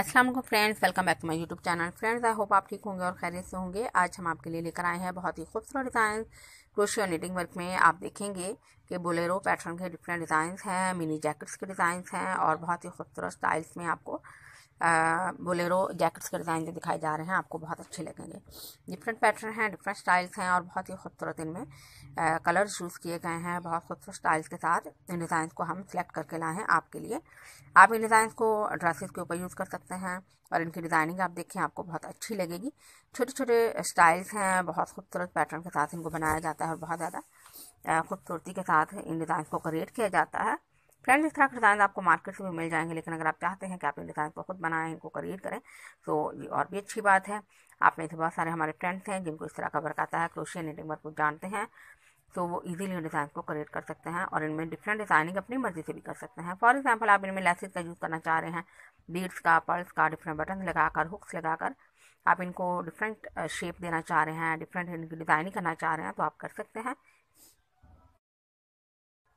Aslam friends welcome back to my YouTube channel friends I hope आप ठीक होंगे और खैरियत से होंगे आज हम आपके लिए लेकर आए हैं बहुत ही खूबसूरत डिज़ाइन क्रोशियो और निटिंग वर्क में आप देखेंगे कि बोलेरो पैटर्न के डिफरेंट डिजाइन हैं मिनी जैकेट्स के डिजाइन हैं और बहुत ही खूबसूरत स्टाइल्स में आपको बोलेरो जैकेट्स के डिज़ाइन जो दिखाए जा रहे हैं आपको बहुत अच्छे लगेंगे डिफरेंट पैटर्न हैं डिफरेंट स्टाइल्स हैं और बहुत ही खूबसूरत इनमें कलर्स चूज़ किए गए हैं बहुत खूबसूरत स्टाइल्स के साथ इन डिज़ाइन को हम सेलेक्ट करके लाए हैं आपके लिए आप इन डिज़ाइन को ड्रेसेस के ऊपर यूज़ कर सकते हैं और इनकी डिज़ाइनिंग आप देखें आपको बहुत अच्छी लगेगी छोटे छोटे स्टाइल्स हैं बहुत खूबसूरत पैटर्न के साथ इनको बनाया जाता है और बहुत ज़्यादा खूबसूरती के साथ इन डिज़ाइन को क्रिएट किया जाता है फ्रेंड्स इस तरह के डिज़ाइन आपको मार्केट से भी मिल जाएंगे लेकिन अगर आप चाहते हैं कि आप इन डिज़ाइन को खुद बनाएं इनको क्रिएट करें तो ये और भी अच्छी बात है आप में से बहुत सारे हमारे फ्रेंड्स हैं जिनको इस तरह का वर्क आता है क्रोशिया नीटिंग वर्क जानते हैं तो वो इजीली डिज़ाइन को क्रिएट कर सकते हैं और इनमें डिफरेंट डिज़ाइनिंग अपनी मर्जी से भी कर सकते हैं फॉर एग्जाम्पल आप इनमें लेसिस का यूज़ करना चाह रहे हैं बीड्स का पर्ल्स का डिफरेंट बटन लगाकर हुक्स लगाकर आप इनको डिफरेंट शेप uh, देना चाह रहे हैं डिफरेंट इनकी डिज़ाइनिंग करना चाह रहे हैं तो आप कर सकते हैं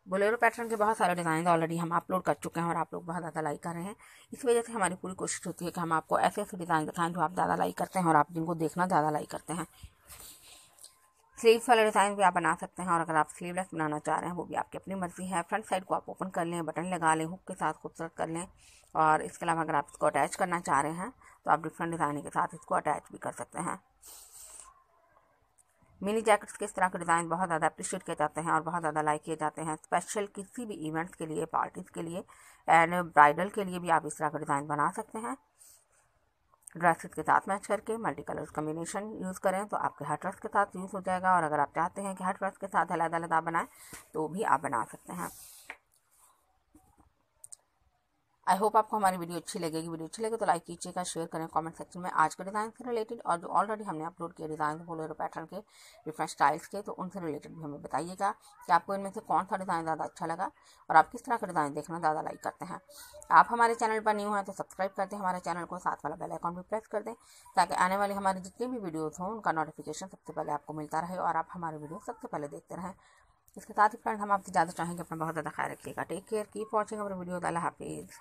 बोलेरो पैटर्न के बहुत सारे डिज़ाइन ऑलरेडी हम अपलोड कर चुके हैं और आप लोग बहुत ज़्यादा लाइक कर रहे हैं इस वजह से हमारी पूरी कोशिश होती है कि हम आपको ऐसे ऐसे डिज़ाइन दिखाएं जो आप ज़्यादा लाइक करते हैं और आप जिनको देखना ज़्यादा लाइक करते हैं स्लीव्स वाले डिज़ाइन भी आप बना सकते हैं और अगर आप स्लीवलेस बनाना चाह रहे हैं वो भी आपकी अपनी मर्ज़ी है फ्रंट साइड को आप ओपन कर लें बटन लगा लें हुक के साथ खूबसूरत कर लें और इसके अलावा अगर आप इसको अटैच करना चाह रहे हैं तो आप डिफरेंट डिज़ाइन के साथ इसको अटैच भी कर सकते हैं मिनी जैकेट्स के इस तरह के डिज़ाइन बहुत ज़्यादा अप्रिशिएट किए जाते हैं और बहुत ज़्यादा लाइक किए जाते हैं स्पेशल किसी भी इवेंट्स के लिए पार्टीज़ के लिए एंड ब्राइडल के लिए भी आप इस तरह का डिज़ाइन बना सकते हैं ड्रेसेस के साथ मैच करके मल्टी कलर्स कम्बिनेशन यूज़ करें तो आपके हर ड्रेस के साथ यूज़ हो जाएगा और अगर आप चाहते हैं कि हर ड्रेस के साथ अलग अलग आप बनाएं तो भी आप बना सकते हैं आई होप आपको हमारी वीडियो अच्छी लगेगी वीडियो अच्छी लगे तो लाइक कीजिएगा शेयर करें कमेंट सेक्शन में आज के डिज़ाइन से रिलेटेड और जो ऑलरेडी हमने अपलोड किए डिज़ाइन फॉलोअर पैटर्न के डिफरेंट स्टाइल्स के तो उनसे रिलेटेड भी हमें बताइएगा कि आपको इनमें से कौन सा डिज़ाइन ज़्यादा अच्छा लगा और आप किस तरह का डिज़ाइन देखना ज़्यादा लाइक करते हैं आप हमारे चैनल पर न्यू हैं तो सब्सक्राइब कर दें हमारे चैनल को साथ वाला बेल आइकॉन भी प्रेस कर दें ताकि आने वाली हमारी जितने भी वीडियोज़ हों उनका नोटिफिकेशन सबसे पहले आपको मिलता रहे और आप हमारे वीडियो सबसे पहले देखते रहें इसके साथ ही फ्रेंड हम आपसे ज़्यादा चाहेंगे अपना बहुत ज़्यादा ख्याल रखिएगा take care keep watching our video अल्लाह हाफिज़